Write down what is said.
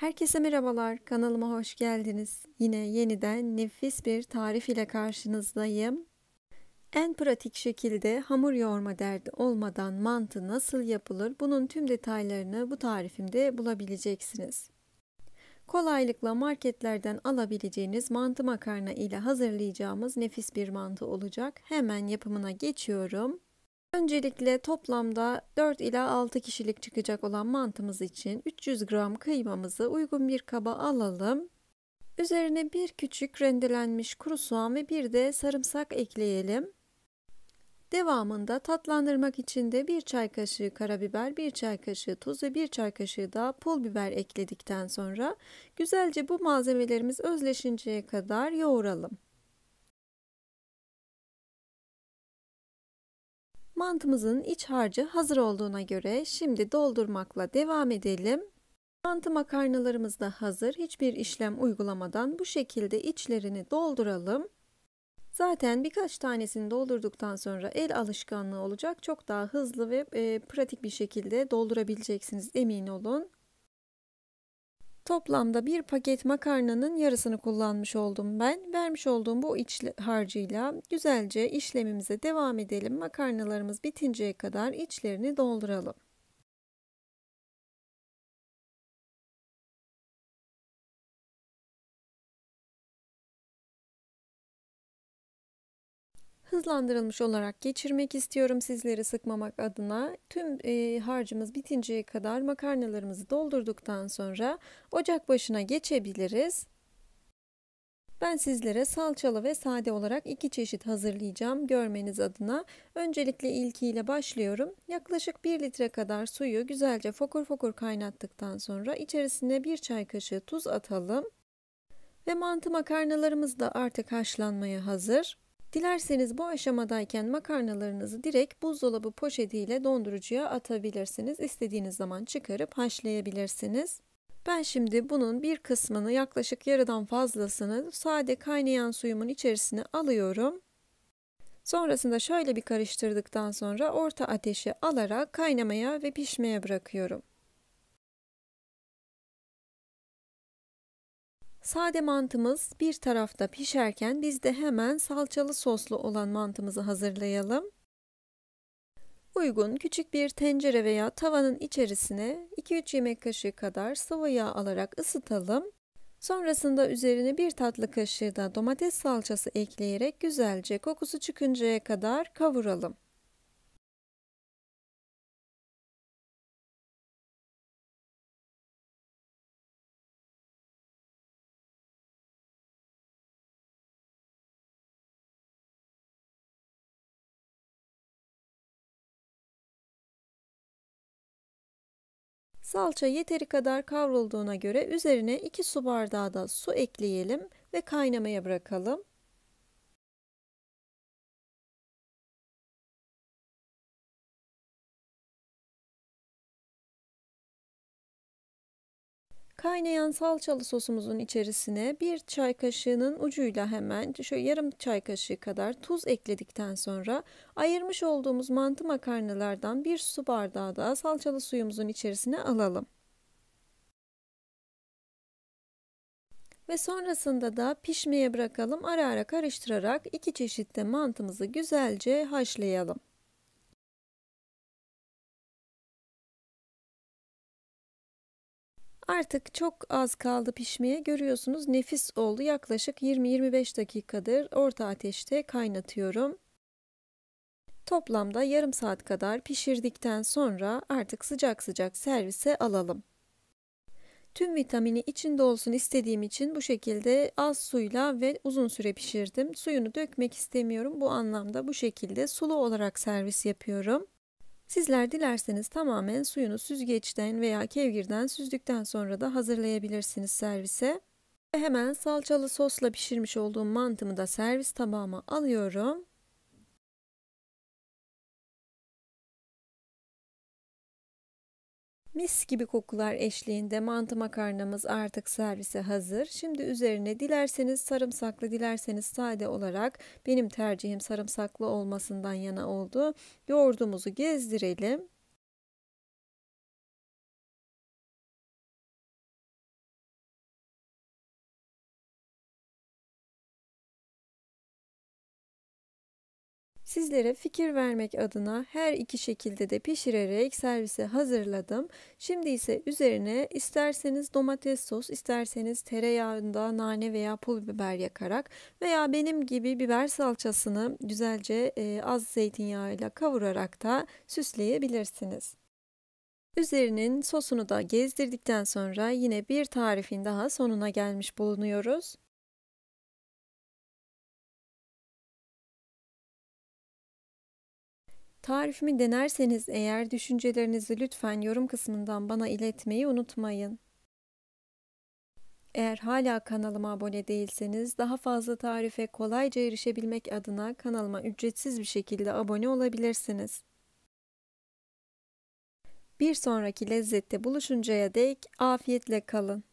Herkese merhabalar, kanalıma hoş geldiniz. Yine yeniden nefis bir tarif ile karşınızdayım. En pratik şekilde hamur yoğurma derdi olmadan mantı nasıl yapılır bunun tüm detaylarını bu tarifimde bulabileceksiniz. Kolaylıkla marketlerden alabileceğiniz mantı makarna ile hazırlayacağımız nefis bir mantı olacak. Hemen yapımına geçiyorum. Öncelikle toplamda 4 ila 6 kişilik çıkacak olan mantımız için 300 gram kıymamızı uygun bir kaba alalım. Üzerine bir küçük rendelenmiş kuru soğan ve bir de sarımsak ekleyelim. Devamında tatlandırmak için de 1 çay kaşığı karabiber, 1 çay kaşığı tuz ve 1 çay kaşığı da pul biber ekledikten sonra güzelce bu malzemelerimiz özleşinceye kadar yoğuralım. Mantımızın iç harcı hazır olduğuna göre şimdi doldurmakla devam edelim. Mantı makarnalarımız da hazır. Hiçbir işlem uygulamadan bu şekilde içlerini dolduralım. Zaten birkaç tanesini doldurduktan sonra el alışkanlığı olacak. Çok daha hızlı ve e, pratik bir şekilde doldurabileceksiniz emin olun. Toplamda bir paket makarnanın yarısını kullanmış oldum ben. Vermiş olduğum bu iç harcıyla güzelce işlemimize devam edelim. Makarnalarımız bitinceye kadar içlerini dolduralım. hızlandırılmış olarak geçirmek istiyorum sizleri sıkmamak adına. Tüm e, harcımız bitinceye kadar makarnalarımızı doldurduktan sonra ocak başına geçebiliriz. Ben sizlere salçalı ve sade olarak iki çeşit hazırlayacağım görmeniz adına. Öncelikle ilkiyle başlıyorum. Yaklaşık 1 litre kadar suyu güzelce fokur fokur kaynattıktan sonra içerisine 1 çay kaşığı tuz atalım. Ve mantı makarnalarımız da artık haşlanmaya hazır. Dilerseniz bu aşamadayken makarnalarınızı direkt buzdolabı poşetiyle dondurucuya atabilirsiniz. İstediğiniz zaman çıkarıp haşlayabilirsiniz. Ben şimdi bunun bir kısmını yaklaşık yarıdan fazlasını sade kaynayan suyumun içerisine alıyorum. Sonrasında şöyle bir karıştırdıktan sonra orta ateşe alarak kaynamaya ve pişmeye bırakıyorum. Sade mantımız bir tarafta pişerken biz de hemen salçalı soslu olan mantımızı hazırlayalım. Uygun küçük bir tencere veya tavanın içerisine 2-3 yemek kaşığı kadar sıvı yağ alarak ısıtalım. Sonrasında üzerine bir tatlı kaşığı da domates salçası ekleyerek güzelce kokusu çıkıncaya kadar kavuralım. Salça yeteri kadar kavrulduğuna göre üzerine 2 su bardağı da su ekleyelim ve kaynamaya bırakalım. Kaynayan salçalı sosumuzun içerisine bir çay kaşığının ucuyla hemen şöyle yarım çay kaşığı kadar tuz ekledikten sonra ayırmış olduğumuz mantı makarnalardan bir su bardağı da salçalı suyumuzun içerisine alalım. Ve sonrasında da pişmeye bırakalım ara ara karıştırarak iki çeşit de mantımızı güzelce haşlayalım. Artık çok az kaldı pişmeye. Görüyorsunuz nefis oldu. Yaklaşık 20-25 dakikadır orta ateşte kaynatıyorum. Toplamda yarım saat kadar pişirdikten sonra artık sıcak sıcak servise alalım. Tüm vitamini içinde olsun istediğim için bu şekilde az suyla ve uzun süre pişirdim. Suyunu dökmek istemiyorum. Bu anlamda bu şekilde sulu olarak servis yapıyorum. Sizler dilerseniz tamamen suyunu süzgeçten veya kevgirden süzdükten sonra da hazırlayabilirsiniz servise. Ve hemen salçalı sosla pişirmiş olduğum mantımı da servis tabağıma alıyorum. Mis gibi kokular eşliğinde mantı makarnamız artık servise hazır. Şimdi üzerine dilerseniz sarımsaklı, dilerseniz sade olarak benim tercihim sarımsaklı olmasından yana oldu. Yoğurdumuzu gezdirelim. Sizlere fikir vermek adına her iki şekilde de pişirerek servise hazırladım. Şimdi ise üzerine isterseniz domates sos, isterseniz tereyağında nane veya pul biber yakarak veya benim gibi biber salçasını güzelce e, az zeytinyağıyla kavurarak da süsleyebilirsiniz. Üzerinin sosunu da gezdirdikten sonra yine bir tarifin daha sonuna gelmiş bulunuyoruz. Tarifimi denerseniz eğer düşüncelerinizi lütfen yorum kısmından bana iletmeyi unutmayın. Eğer hala kanalıma abone değilseniz daha fazla tarife kolayca erişebilmek adına kanalıma ücretsiz bir şekilde abone olabilirsiniz. Bir sonraki lezzette buluşuncaya dek afiyetle kalın.